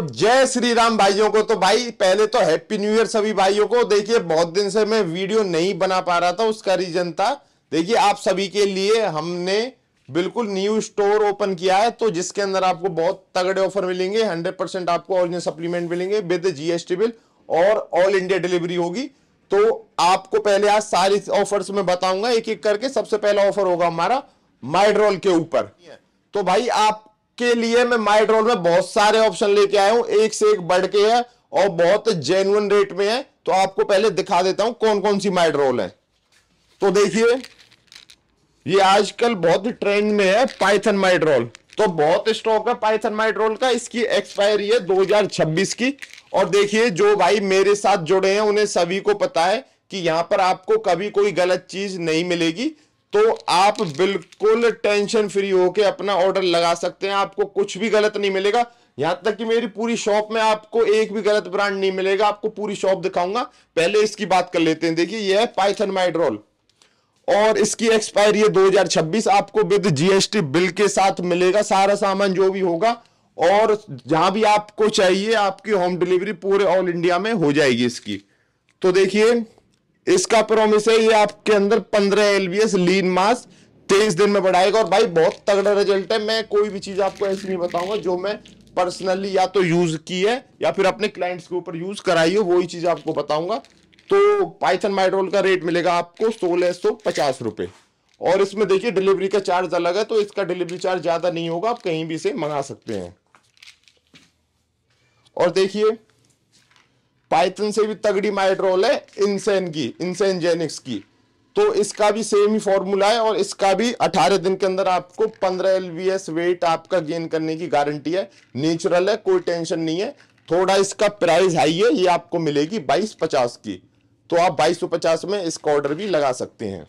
जय श्री राम भाइयों को तो भाई पहले तो हैप्पी न्यू ईयर सभी भाइयों को देखिए बहुत दिन से मैं वीडियो नहीं बना पा रहा था उसका रीजन था देखिए आप सभी के लिए हमने बिल्कुल न्यू स्टोर ओपन किया है तो जिसके अंदर आपको बहुत तगड़े ऑफर मिलेंगे हंड्रेड परसेंट आपको ऑरिजिनल सप्लीमेंट मिलेंगे विद जीएसटी बिल और ऑल इंडिया डिलीवरी होगी तो आपको पहले आज सारे ऑफर्स में बताऊंगा एक एक करके सबसे पहला ऑफर होगा हमारा माइड्रोल के ऊपर तो भाई आप इसके लिए मैं माइट रोल में बहुत सारे ऑप्शन लेके आया हूं एक से एक बढ़ के है और बहुत जेन्युन रेट में है तो आपको पहले दिखा देता हूं कौन कौन सी माइट रोल है तो देखिए ये आजकल बहुत ट्रेंड में है पाइथन माइट रोल तो बहुत स्टॉक है पाइथन माइट रोल का इसकी एक्सपायरी है 2026 की और देखिए जो भाई मेरे साथ जुड़े हैं उन्हें सभी को पता है कि यहां पर आपको कभी कोई गलत चीज नहीं मिलेगी तो आप बिल्कुल टेंशन फ्री होके अपना ऑर्डर लगा सकते हैं आपको कुछ भी गलत नहीं मिलेगा यहां तक कि मेरी पूरी शॉप में आपको एक भी गलत ब्रांड नहीं मिलेगा आपको पूरी शॉप दिखाऊंगा पहले इसकी बात कर लेते हैं देखिए यह है पाइथन माइड्रोल और इसकी एक्सपायरी है 2026 आपको विद जीएसटी बिल के साथ मिलेगा सारा सामान जो भी होगा और जहां भी आपको चाहिए आपकी होम डिलीवरी पूरे ऑल इंडिया में हो जाएगी इसकी तो देखिए इसका प्रोमिस है ये आपके अंदर पंद्रह एलबीएस लीन मास तेईस दिन में बढ़ाएगा और भाई बहुत तगड़ा रिजल्ट है मैं कोई भी चीज आपको ऐसी नहीं बताऊंगा जो मैं पर्सनली या तो यूज की है या फिर अपने क्लाइंट्स के ऊपर यूज कराई हो वही चीज आपको बताऊंगा तो पाइथन माइड्रोल का रेट मिलेगा आपको सोलह सौ पचास रुपए और इसमें देखिए डिलीवरी का चार्ज अलग है तो इसका डिलीवरी चार्ज ज्यादा नहीं होगा आप कहीं भी इसे मंगा सकते हैं और देखिए पाइथन से भी तगड़ी माइड्रोल है इंसेन की इंसेन जेनिक्स की तो इसका भी सेम ही फॉर्मूला है और इसका भी 18 दिन के अंदर आपको 15 एल वेट आपका गेन करने की गारंटी है नेचुरल है कोई टेंशन नहीं है थोड़ा इसका प्राइस हाई है ये आपको मिलेगी बाईस पचास की तो आप बाईस सौ पचास में इसका ऑर्डर भी लगा सकते हैं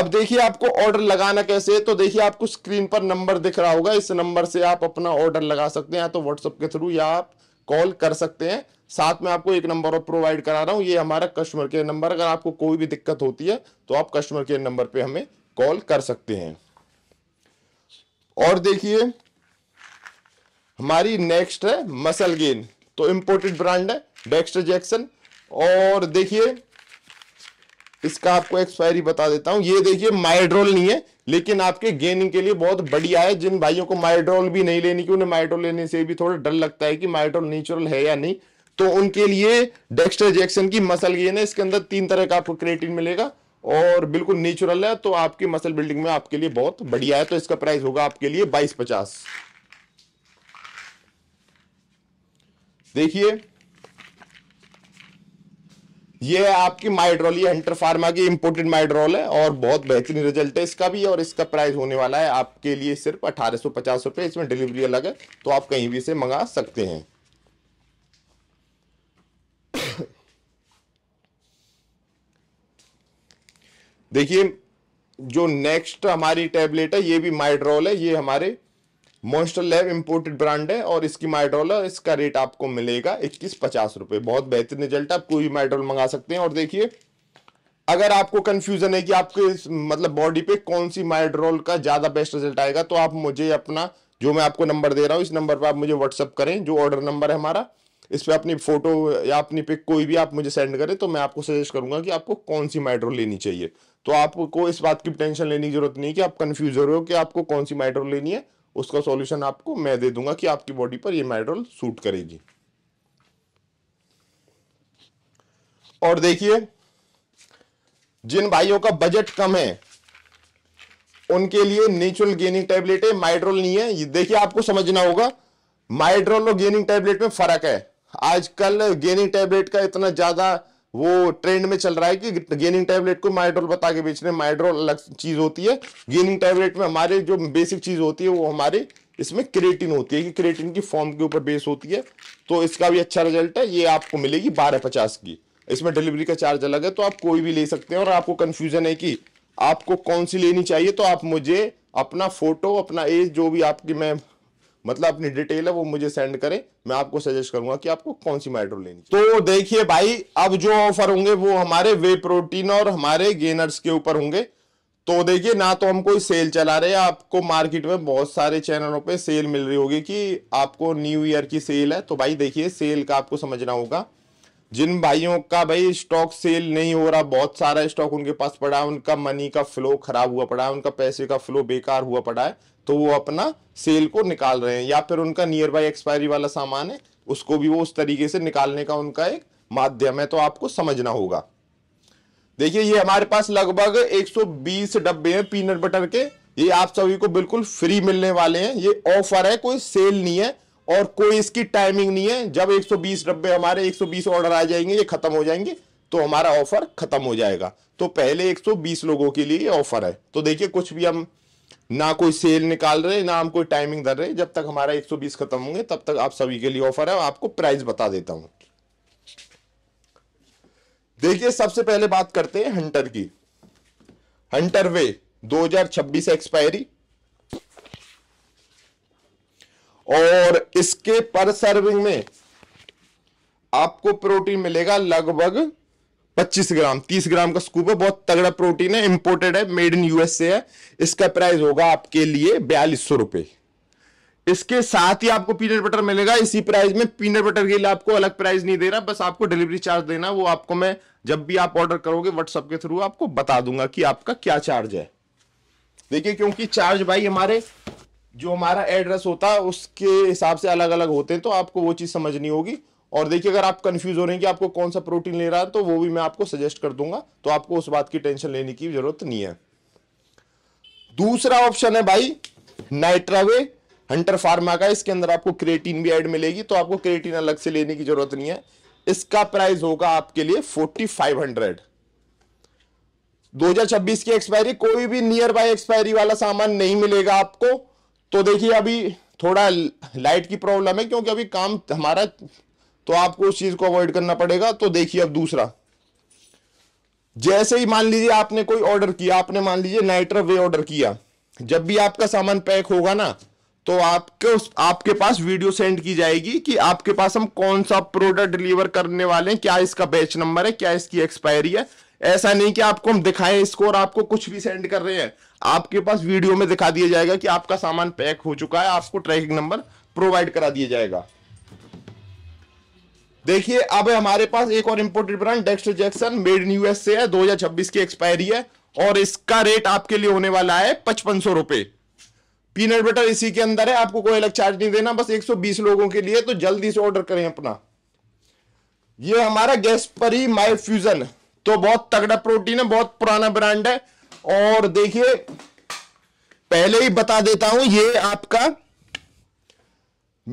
अब देखिए आपको ऑर्डर लगाना कैसे है तो देखिए आपको स्क्रीन पर नंबर दिख रहा होगा इस नंबर से आप अपना ऑर्डर लगा सकते हैं या तो व्हाट्सएप के थ्रू या आप कॉल कर सकते हैं साथ में आपको एक नंबर और प्रोवाइड करा रहा हूँ ये हमारा कस्टमर केयर नंबर अगर आपको कोई भी दिक्कत होती है तो आप कस्टमर केयर नंबर पे हमें कॉल कर सकते हैं और देखिए हमारी नेक्स्ट है मसल गेन तो इंपोर्टेड ब्रांड है डेक्स्टर जैक्सन और देखिए इसका आपको एक्सपायरी बता देता हूं ये देखिए माइड्रोल नहीं है लेकिन आपके गेनिंग के लिए बहुत बढ़िया है जिन भाइयों को माइड्रोल भी नहीं लेनी की उन्हें माइड्रोल लेने से भी थोड़ा डर लगता है कि माइड्रोल नेचुरल है या नहीं तो उनके लिए डेक्स्टर जैक्सन की मसल गेन है इसके अंदर तीन तरह का आपको क्रिएटिन मिलेगा और बिल्कुल नेचुरल है तो आपकी मसल बिल्डिंग में आपके लिए बहुत बढ़िया है तो इसका प्राइस होगा आपके लिए बाईस पचास देखिए ये आपकी माइड्रोल ये हंटर फार्मा की इम्पोर्टेड माइड्रोल है और बहुत बेहतरीन रिजल्ट है इसका भी और इसका प्राइस होने वाला है आपके लिए सिर्फ अठारह सौ पचास रुपए इसमें डिलीवरी अलग है तो आप कहीं भी इसे मंगा सकते हैं देखिए जो नेक्स्ट हमारी टैबलेट है ये भी माइड्रोल है ये हमारे मॉन्स्टर लैब इम्पोर्टेड ब्रांड है और इसकी माइड्रोल है इसका रेट आपको मिलेगा इक्कीस पचास रुपए बहुत बेहतरीन रिजल्ट आप कोई भी माइड्रोल मंगा सकते हैं और देखिए अगर आपको कन्फ्यूजन है कि आपके मतलब बॉडी पे कौन सी माइड्रोल का ज़्यादा बेस्ट रिजल्ट आएगा तो आप मुझे अपना जो मैं आपको नंबर दे रहा हूँ इस नंबर पर आप मुझे व्हाट्सअप करें जो ऑर्डर नंबर है हमारा इस पर अपनी फ़ोटो या अपनी पिक कोई भी आप मुझे सेंड करें तो मैं आपको सजेस्ट करूंगा कि आपको कौन सी माइड्रोल लेनी चाहिए तो आपको इस बात की टेंशन लेने की जरूरत नहीं कि आप कन्फ्यूज हो रहे हो कि आपको कौन सी माइड्रोल लेनी है उसका सॉल्यूशन आपको मैं दे दूंगा कि आपकी बॉडी पर ये माइड्रोल सूट करेगी और देखिए जिन भाइयों का बजट कम है उनके लिए नेचुरल गेनिंग टैबलेट है माइड्रोल नहीं है देखिए आपको समझना होगा माइड्रोल और गेनिंग टैबलेट में फर्क है आजकल गेनिंग टैबलेट का इतना ज्यादा वो ट्रेंड में चल रहा है कि गेनिंग टैबलेट को माइड्रोल बता के बेच रहे हैं माइड्रोल अलग चीज होती है गेनिंग टैबलेट में हमारे जो बेसिक चीज होती है वो हमारे इसमें क्रिएटिन होती है कि क्रिएटिन की फॉर्म के ऊपर बेस होती है तो इसका भी अच्छा रिजल्ट है ये आपको मिलेगी बारह पचास की इसमें डिलीवरी का चार्ज अलग है तो आप कोई भी ले सकते हैं और आपको कन्फ्यूजन है कि आपको कौन सी लेनी चाहिए तो आप मुझे अपना फोटो अपना एज जो भी आपकी मैं मतलब अपनी डिटेल है वो मुझे सेंड करें मैं आपको सजेस्ट करूंगा कि आपको कौन सी माइट्रो लेनी तो देखिए भाई अब जो ऑफर होंगे वो हमारे वे प्रोटीन और हमारे गेनर्स के ऊपर होंगे तो देखिए ना तो हम कोई सेल चला रहे हैं आपको मार्केट में बहुत सारे चैनलों पे सेल मिल रही होगी कि आपको न्यू ईयर की सेल है तो भाई देखिए सेल का आपको समझना होगा जिन भाइयों का भाई स्टॉक सेल नहीं हो रहा बहुत सारा स्टॉक उनके पास पड़ा है उनका मनी का फ्लो खराब हुआ पड़ा है उनका पैसे का फ्लो बेकार हुआ पड़ा है तो वो अपना सेल को निकाल रहे हैं या फिर उनका नियर बाई एक्सपायरी वाला सामान है उसको भी वो उस तरीके से निकालने का उनका एक माध्यम है तो आपको समझना होगा देखिए ये हमारे पास लगभग 120 डब्बे हैं पीनट बटर के ये आप सभी को बिल्कुल फ्री मिलने वाले हैं ये ऑफर है कोई सेल नहीं है और कोई इसकी टाइमिंग नहीं है जब 120 डब्बे हमारे 120 ऑर्डर आ जाएंगे ये खत्म हो जाएंगे तो हमारा ऑफर खत्म हो जाएगा तो पहले 120 लोगों के लिए ऑफर है तो देखिए कुछ भी हम ना कोई सेल निकाल रहे ना हम कोई टाइमिंग धर रहे जब तक हमारा 120 खत्म होंगे तब तक आप सभी के लिए ऑफर है आपको प्राइस बता देता हूं देखिए सबसे पहले बात करते हैं हंटर की हंटर वे दो एक्सपायरी और इसके पर सर्विंग में आपको प्रोटीन मिलेगा लगभग 25 ग्राम 30 ग्राम का स्कूप है बहुत तगड़ा प्रोटीन है इंपोर्टेड है मेड इन यूएसए है इसका प्राइस होगा आपके लिए बयालीस रुपए इसके साथ ही आपको पीनट बटर मिलेगा इसी प्राइस में पीनट बटर के लिए आपको अलग प्राइस नहीं दे रहा बस आपको डिलीवरी चार्ज देना वो आपको मैं जब भी आप ऑर्डर करोगे व्हाट्सअप के थ्रू आपको बता दूंगा कि आपका क्या चार्ज है देखिए क्योंकि चार्ज भाई हमारे जो हमारा एड्रेस होता है उसके हिसाब से अलग अलग होते हैं तो आपको वो चीज़ समझनी होगी और देखिए अगर आप कंफ्यूज हो रहे हैं कि आपको कौन सा प्रोटीन ले रहा है तो वो भी मैं आपको सजेस्ट कर दूंगा तो आपको उस बात की टेंशन लेने की जरूरत नहीं है दूसरा ऑप्शन है भाई नाइट्रावे हंटर फार्मा का इसके अंदर आपको क्रिएटिन भी ऐड मिलेगी तो आपको क्रिएटिन अलग से लेने की जरूरत नहीं है इसका प्राइस होगा आपके लिए फोर्टी फाइव हंड्रेड 2026 की एक्सपायरी कोई भी नियर बाय एक्सपायरी वाला सामान नहीं मिलेगा आपको तो देखिए अभी थोड़ा लाइट की प्रॉब्लम है क्योंकि अभी काम हमारा तो आपको उस चीज़ को अवॉइड करना पड़ेगा तो देखिए अब दूसरा जैसे ही मान लीजिए आपने कोई ऑर्डर किया आपने मान लीजिए नाइट्रो वे ऑर्डर किया जब भी आपका सामान पैक होगा ना तो आपके उस आपके पास वीडियो सेंड की जाएगी कि आपके पास हम कौन सा प्रोडक्ट डिलीवर करने वाले हैं क्या इसका बैच नंबर है क्या इसकी एक्सपायरी है ऐसा नहीं कि आपको हम दिखाएं इसको और आपको कुछ भी सेंड कर रहे हैं आपके पास वीडियो में दिखा दिया जाएगा कि आपका सामान पैक हो चुका है आपको ट्रैकिंग नंबर प्रोवाइड करा दिया जाएगा देखिए अब हमारे पास एक और imported brand Dexter Jackson made in US से है 2026 की एक्सपायरी है और इसका रेट आपके लिए होने वाला है पचपन सौ रुपए पीनट बटर इसी के अंदर है आपको कोई अलग चार्ज नहीं देना बस 120 लोगों के लिए तो जल्दी से ऑर्डर करें अपना ये हमारा गैस परी माई फ्यूजन तो बहुत तगड़ा प्रोटीन है बहुत पुराना ब्रांड है और देखिए पहले ही बता देता हूं ये आपका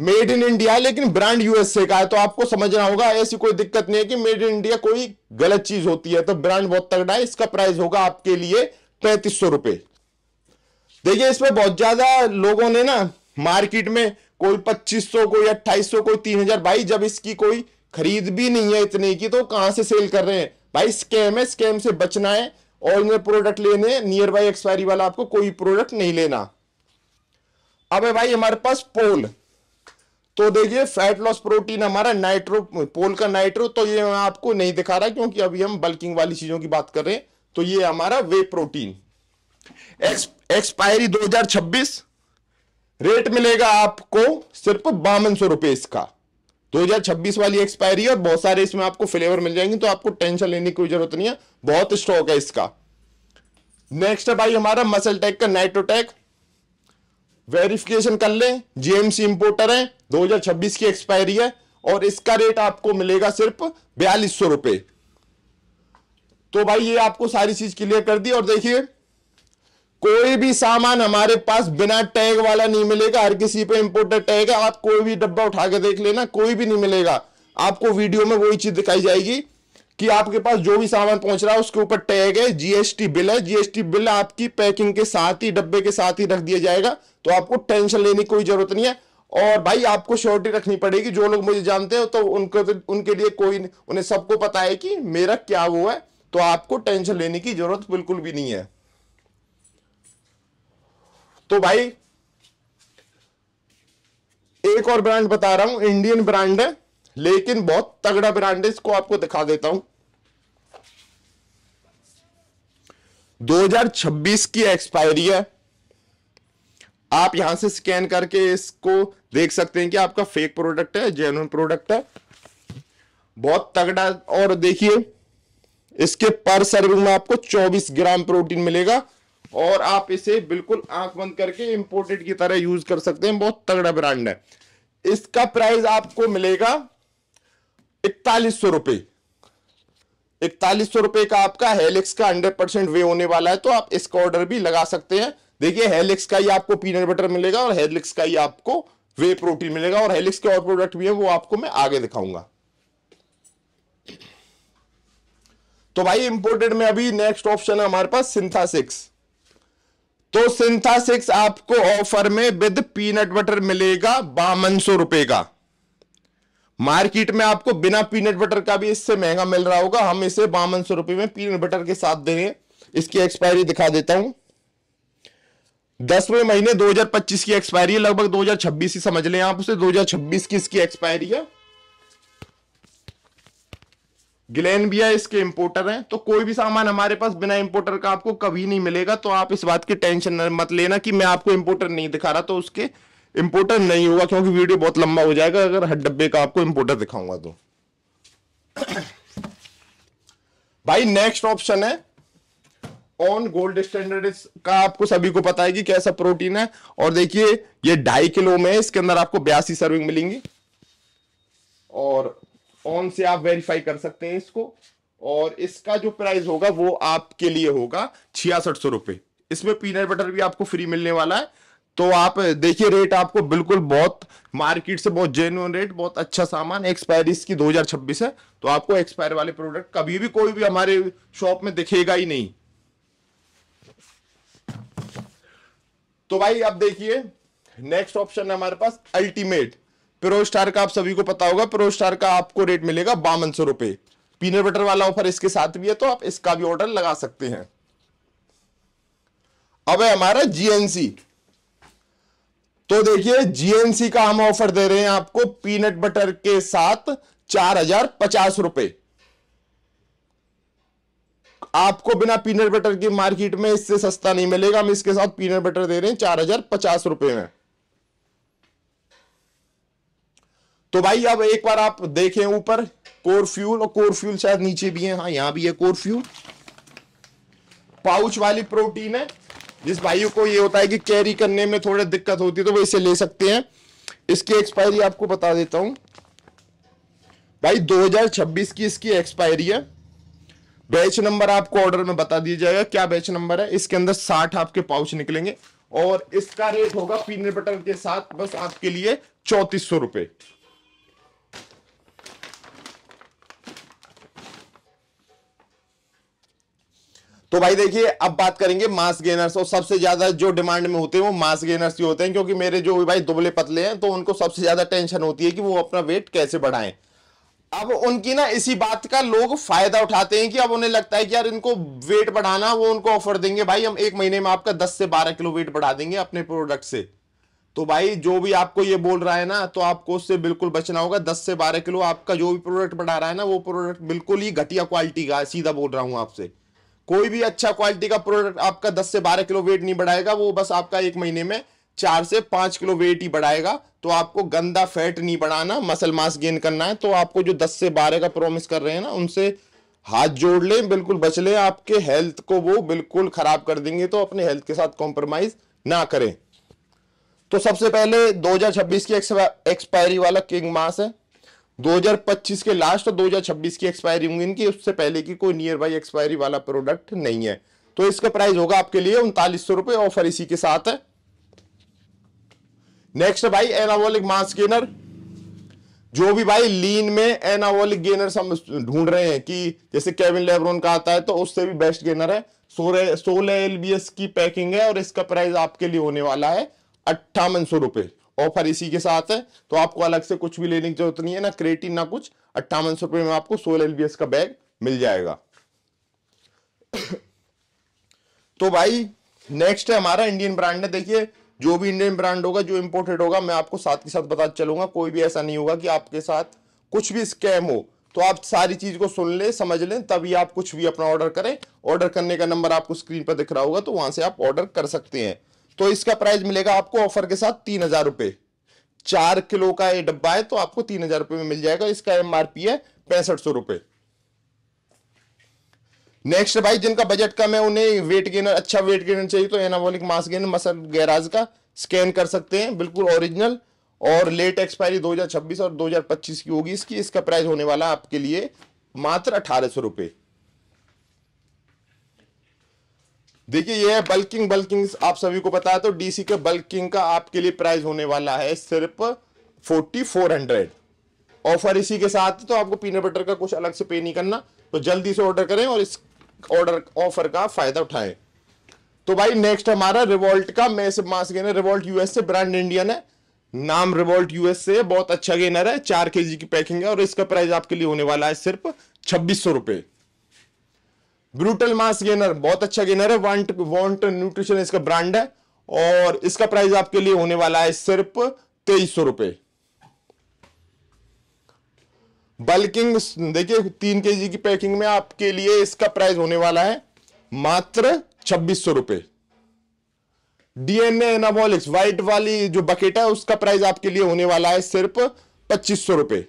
मेड इन इंडिया लेकिन ब्रांड यूएसए का है तो आपको समझना होगा ऐसी कोई दिक्कत नहीं है कि मेड इन इंडिया कोई गलत चीज होती है तो ब्रांड बहुत तगड़ा है इसका प्राइस होगा आपके लिए पैंतीस सौ रुपए देखिए इसमें बहुत ज्यादा लोगों ने ना मार्केट में कोई पच्चीस सौ कोई अट्ठाईस सौ कोई तीन हजार भाई जब इसकी कोई खरीद भी नहीं है इतने की तो कहां से सेल कर रहे हैं भाई स्कैम है स्कैम से बचना है ओरिजिनल प्रोडक्ट लेने नियर बाई एक्सपायरी वाला आपको कोई प्रोडक्ट नहीं लेना अब है भाई हमारे पास पोल तो देखिए फैट लॉस प्रोटीन हमारा नाइट्रो पोल का नाइट्रो तो ये मैं आपको नहीं दिखा रहा क्योंकि अभी हम बल्किंग वाली चीजों की बात कर रहे हैं तो ये हमारा whey protein ex expiry 2026 rate मिलेगा आपको सिर्फ बावन सौ रुपए इसका 2026 वाली एक्सपायरी है और बहुत सारे इसमें आपको फ्लेवर मिल जाएंगे तो आपको टेंशन लेने की जरूरत नहीं है बहुत स्टॉक है इसका नेक्स्ट है भाई हमारा मसल टैक का नाइट्रोटेक वेरिफिकेशन कर लें जीएमसी इंपोर्टर है 2026 की एक्सपायरी है और इसका रेट आपको मिलेगा सिर्फ बयालीस सौ रुपए तो भाई ये आपको सारी चीज क्लियर कर दी और देखिए कोई भी सामान हमारे पास बिना टैग वाला नहीं मिलेगा हर किसी पे इंपोर्टेड टैग है आप कोई भी डब्बा उठा के देख लेना कोई भी नहीं मिलेगा आपको वीडियो में वही चीज दिखाई जाएगी कि आपके पास जो भी सामान पहुंच रहा है उसके ऊपर टैग है जीएसटी बिल है जीएसटी बिल आपकी पैकिंग के साथ ही डब्बे के साथ ही रख दिया जाएगा तो आपको टेंशन लेने की कोई जरूरत नहीं है और भाई आपको श्योरिटी रखनी पड़ेगी जो लोग मुझे जानते हो तो उनको उनके लिए कोई उन्हें सबको पता है कि मेरा क्या वो है तो आपको टेंशन लेने की जरूरत बिल्कुल भी नहीं है तो भाई एक और ब्रांड बता रहा हूं इंडियन ब्रांड है लेकिन बहुत तगड़ा ब्रांड है इसको आपको दिखा देता हूं 2026 की एक्सपायरी है आप यहां से स्कैन करके इसको देख सकते हैं कि आपका फेक प्रोडक्ट है जेन्युइन प्रोडक्ट है बहुत तगड़ा और देखिए इसके पर सर्विंग में आपको 24 ग्राम प्रोटीन मिलेगा और आप इसे बिल्कुल आंख बंद करके इंपोर्टेड की तरह यूज कर सकते हैं बहुत तगड़ा ब्रांड है इसका प्राइस आपको मिलेगा इकतालीस सौ रुपए इकतालीस सौ रुपए का आपका हेलिक्स का हंड्रेड परसेंट वे होने वाला है तो आप इसका ऑर्डर भी लगा सकते हैं देखिए हेलिक्स का ही आपको पीनट बटर मिलेगा और हेलिक्स का ही आपको वे प्रोटीन मिलेगा और हेलिक्स के और प्रोडक्ट भी है वो आपको मैं आगे दिखाऊंगा तो भाई इंपोर्टेड में अभी नेक्स्ट ऑप्शन है हमारे पास सिंथा सिक्स तो सिंथा सिक्स आपको ऑफर में विद पीनट बटर मिलेगा बावन सौ रुपए का मार्केट में आपको बिना पीनट बटर का भी इससे महंगा मिल रहा होगा हम इसे बावन सौ रुपए में पीनट बटर के साथ दे रहे इसकी एक्सपायरी दिखा देता हूं दसवें महीने 2025 की एक्सपायरी है लगभग 2026 ही समझ लें आप उसे 2026 की इसकी एक्सपायरी है बिया इसके इंपोर्टर हैं तो कोई भी सामान हमारे पास बिना इंपोर्टर का आपको कभी नहीं मिलेगा तो आप इस बात की टेंशन मत लेना कि मैं आपको इंपोर्टर नहीं दिखा रहा तो उसके इंपोर्टर नहीं होगा क्योंकि वीडियो बहुत लंबा हो जाएगा अगर हर डब्बे का आपको इंपोर्टर दिखाऊंगा तो भाई नेक्स्ट ऑप्शन है ऑन गोल्ड स्टैंडर्ड का आपको सभी को पता है कि कैसा प्रोटीन है और देखिए ये ढाई किलो में इसके अंदर आपको बयासी सर्विंग मिलेंगी और ऑन से आप वेरीफाई कर सकते हैं इसको और इसका जो प्राइस होगा वो आपके लिए होगा छियासठ सौ रुपए इसमें पीनट बटर भी आपको फ्री मिलने वाला है तो आप देखिए रेट आपको बिल्कुल बहुत मार्केट से बहुत जेन्यून रेट बहुत अच्छा सामान एक्सपायर इसकी 2026 है तो आपको एक्सपायर वाले प्रोडक्ट कभी भी कोई भी हमारे शॉप में दिखेगा ही नहीं तो भाई आप देखिए नेक्स्ट ऑप्शन है हमारे पास अल्टीमेट प्रो स्टार का आप सभी को पता होगा प्रो स्टार का आपको रेट मिलेगा बावन सौ रुपए पीनट बटर वाला ऑफर इसके साथ भी है तो आप इसका भी ऑर्डर लगा सकते हैं अब है हमारा जीएनसी तो देखिए जीएनसी का हम ऑफर दे रहे हैं आपको पीनट बटर के साथ चार हजार पचास रुपए आपको बिना पीनट बटर के मार्केट में इससे सस्ता नहीं मिलेगा हम इसके साथ पीनट बटर दे रहे हैं चार हजार पचास रुपए में तो भाई अब एक बार आप देखें ऊपर कोर फ्यूल और कोर फ्यूल शायद नीचे भी है हाँ यहां भी है कोर फ्यूल पाउच वाली प्रोटीन है जिस भाइयों को ये होता है कि कैरी करने में थोड़ी दिक्कत होती है तो वो इसे ले सकते हैं इसकी एक्सपायरी आपको बता देता हूं भाई 2026 की इसकी एक्सपायरी है बैच नंबर आपको ऑर्डर में बता दिया जाएगा क्या बैच नंबर है इसके अंदर साठ आपके पाउच निकलेंगे और इसका रेट होगा पीनट बटर के साथ बस आपके लिए चौतीस सौ रुपए तो भाई देखिए अब बात करेंगे मास गेनर्स और सबसे ज्यादा जो डिमांड में होते हैं वो मास गेनर्स ही होते हैं क्योंकि मेरे जो भाई दुबले पतले हैं तो उनको सबसे ज्यादा टेंशन होती है कि वो अपना वेट कैसे बढ़ाएं अब उनकी ना इसी बात का लोग फायदा उठाते हैं कि अब उन्हें लगता है कि यार इनको वेट बढ़ाना वो उनको ऑफर देंगे भाई हम एक महीने में आपका दस से बारह किलो वेट बढ़ा देंगे अपने प्रोडक्ट से तो भाई जो भी आपको ये बोल रहा है ना तो आपको उससे बिल्कुल बचना होगा दस से बारह किलो आपका जो भी प्रोडक्ट बढ़ा रहा है ना वो प्रोडक्ट बिल्कुल ही घटिया क्वालिटी का सीधा बोल रहा हूं आपसे कोई भी अच्छा क्वालिटी का प्रोडक्ट आपका 10 से 12 किलो वेट नहीं बढ़ाएगा वो बस आपका एक महीने में चार से पांच किलो वेट ही बढ़ाएगा तो आपको गंदा फैट नहीं बढ़ाना मसल मास गेन करना है तो आपको जो दस से बारह का प्रोमिस कर रहे हैं ना उनसे हाथ जोड़ लें बिल्कुल बच लें आपके हेल्थ को वो बिल्कुल खराब कर देंगे तो अपने हेल्थ के साथ कॉम्प्रोमाइज ना करें तो सबसे पहले 2026 की एक्सपायरी वाला किंग मास है 2025 के लास्ट और 2026 की एक्सपायरी होंगी इनकी उससे पहले की कोई नियर बाई एक्सपायरी वाला प्रोडक्ट नहीं है तो इसका प्राइस होगा आपके लिए उनतालीस सौ रुपए ऑफर इसी के साथ है नेक्स्ट भाई एनावोलिक मास गेनर जो भी भाई लीन में एनावोलिक गेनर हम ढूंढ रहे हैं कि जैसे केविन लेब्रोन का आता है तो उससे भी बेस्ट गेनर है सोलह सोलह एलबीएस की पैकिंग है और इसका प्राइस आपके लिए होने वाला है अट्ठावन सौ रुपए ऑफर इसी के साथ है तो आपको अलग से कुछ भी लेने की जरूरत नहीं है ना क्रेटिन ना कुछ अट्ठावन सौ रुपए में आपको सोलह एलबीएस का बैग मिल जाएगा तो भाई नेक्स्ट है हमारा इंडियन ब्रांड है देखिए जो भी इंडियन ब्रांड होगा जो इम्पोर्टेड होगा मैं आपको साथ के साथ बता चलूंगा कोई भी ऐसा नहीं होगा कि आपके साथ कुछ भी स्कैम हो तो आप सारी चीज को सुन ले समझ लें तभी आप कुछ भी अपना ऑर्डर करें ऑर्डर करने का नंबर आपको स्क्रीन पर दिख रहा होगा तो वहां से आप ऑर्डर कर सकते हैं तो इसका प्राइस मिलेगा आपको ऑफर के साथ तीन हजार रुपए चार किलो का ये डब्बा है तो आपको तीन हजार रुपए में मिल जाएगा इसका एमआरपी है पैंसठ सौ रुपए नेक्स्ट भाई जिनका बजट कम है उन्हें वेट गेनर अच्छा वेट गेनर चाहिए तो anabolic mass gainer muscle garage का स्कैन कर सकते हैं बिल्कुल ओरिजिनल और लेट एक्सपायरी 2026 और 2025 की होगी इसकी इसका प्राइस होने वाला आपके लिए मात्र अठारह सौ रुपए देखिए ये है बल्किंग बल्किंग आप सभी को पता है तो डीसी के बल्किंग का आपके लिए प्राइस होने वाला है सिर्फ फोर्टी फोर हंड्रेड ऑफर इसी के साथ तो आपको पीनट बटर का कुछ अलग से पे नहीं करना तो जल्दी से ऑर्डर करें और इस ऑर्डर ऑफर का फायदा उठाएं तो भाई नेक्स्ट हमारा रिवॉल्ट का massive mass gainer Revolt US से ब्रांड इंडियन है नाम रिवॉल्ट यूएस से बहुत अच्छा गेनर है चार के की पैकिंग है और इसका प्राइस आपके लिए होने वाला है सिर्फ छब्बीस सौ ब्रूटल मास गेनर बहुत अच्छा गेनर है वांट वांट न्यूट्रिशन इसका ब्रांड है और इसका प्राइस आपके लिए होने वाला है सिर्फ तेईस सौ रुपए बल्किंग देखिए तीन के जी की पैकिंग में आपके लिए इसका प्राइस होने वाला है मात्र छब्बीस सौ रुपए डीएनए एनाबोलिक्स व्हाइट वाली जो बकेट है उसका प्राइस आपके लिए होने वाला है सिर्फ पच्चीस सौ रुपए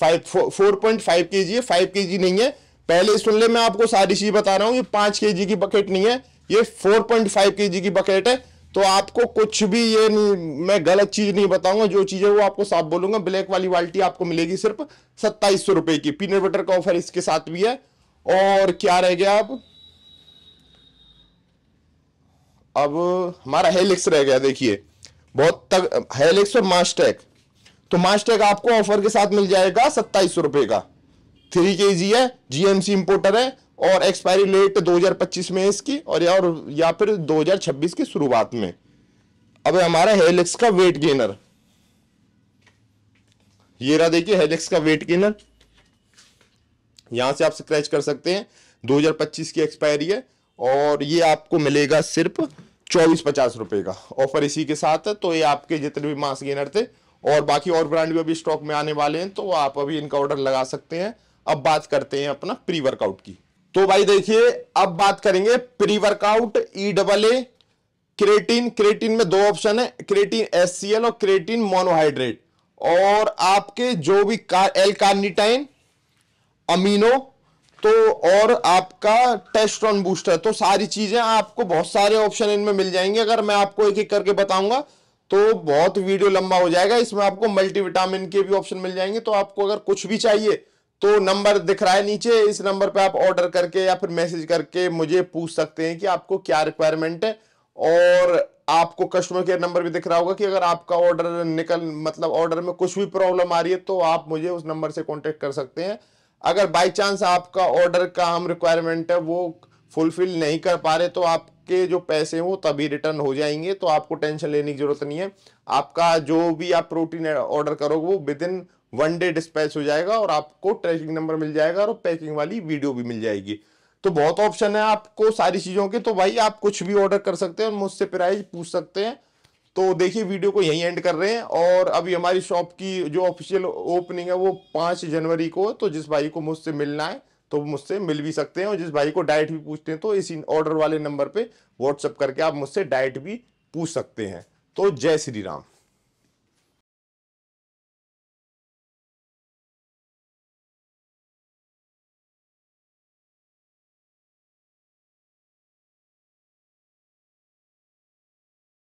फाइव फोर पॉइंट फाइव के जी है फाइव के जी नहीं है पहले सुन ले मैं आपको सारी चीज बता रहा हूं ये पांच के की बकेट नहीं है ये फोर पॉइंट फाइव के की बकेट है तो आपको कुछ भी ये नहीं मैं गलत चीज नहीं बताऊंगा जो चीज है वो आपको साफ बोलूंगा ब्लैक वाली बाल्टी आपको मिलेगी सिर्फ सत्ताईस सौ रुपए की पीनट बटर का ऑफर इसके साथ भी है और क्या रह गया अब अब हमारा हेलिक्स रह गया देखिए बहुत तक हेलिक्स और मास्टेक तो मास्टेक आपको ऑफर के साथ मिल जाएगा सत्ताईस सौ रुपए का थ्री के जी है जीएमसी इंपोर्टर है और एक्सपायरी डेट 2025 में इसकी और या, और या फिर 2026 की शुरुआत में अब हमारा हेलिक्स का वेट गेनर ये रहा देखिए हेलिक्स का वेट गेनर यहां से आप स्क्रैच कर सकते हैं 2025 की एक्सपायरी है और ये आपको मिलेगा सिर्फ चौबीस पचास रुपए का ऑफर इसी के साथ है तो ये आपके जितने भी मास गेनर थे और बाकी और ब्रांड भी अभी स्टॉक में आने वाले हैं तो आप अभी इनका ऑर्डर लगा सकते हैं अब बात करते हैं अपना प्री वर्कआउट की तो भाई देखिए अब बात करेंगे pre workout E double A creatine creatine में दो ऑप्शन है क्रेटिन एस और क्रेटिन मोनोहाइड्रेट और आपके जो भी का, एल कार्निटाइन अमीनो तो और आपका टेस्ट्रॉन बूस्टर तो सारी चीजें आपको बहुत सारे ऑप्शन इनमें मिल जाएंगे अगर मैं आपको एक एक करके बताऊंगा तो बहुत वीडियो लंबा हो जाएगा इसमें आपको मल्टीविटामिन के भी ऑप्शन मिल जाएंगे तो आपको अगर कुछ भी चाहिए तो नंबर दिख रहा है नीचे इस नंबर पे आप ऑर्डर करके या फिर मैसेज करके मुझे पूछ सकते हैं कि आपको क्या रिक्वायरमेंट है और आपको कस्टमर केयर नंबर भी दिख रहा होगा कि अगर आपका ऑर्डर निकल मतलब ऑर्डर में कुछ भी प्रॉब्लम आ रही है तो आप मुझे उस नंबर से कॉन्टेक्ट कर सकते हैं अगर बाई चांस आपका ऑर्डर का हम रिक्वायरमेंट है वो फुलफिल नहीं कर पा रहे तो आपके जो पैसे हैं वो तभी रिटर्न हो जाएंगे तो आपको टेंशन लेने की जरूरत नहीं है आपका जो भी आप प्रोटीन ऑर्डर करोगे वो within one day dispatch हो जाएगा और आपको ट्रैकिंग नंबर मिल जाएगा और पैकिंग वाली वीडियो भी मिल जाएगी तो बहुत ऑप्शन है आपको सारी चीज़ों के तो भाई आप कुछ भी ऑर्डर कर सकते हैं और मुझसे प्राइस पूछ सकते हैं तो देखिए वीडियो को यहीं एंड कर रहे हैं और अभी हमारी शॉप की जो ऑफिशियल ओपनिंग है वो पाँच जनवरी को तो जिस भाई को मुझसे मिलना है तो मुझसे मिल भी सकते हैं और जिस भाई को डाइट भी पूछते हैं तो इसी ऑर्डर वाले नंबर पे व्हाट्सअप करके आप मुझसे डाइट भी पूछ सकते हैं तो जय श्री राम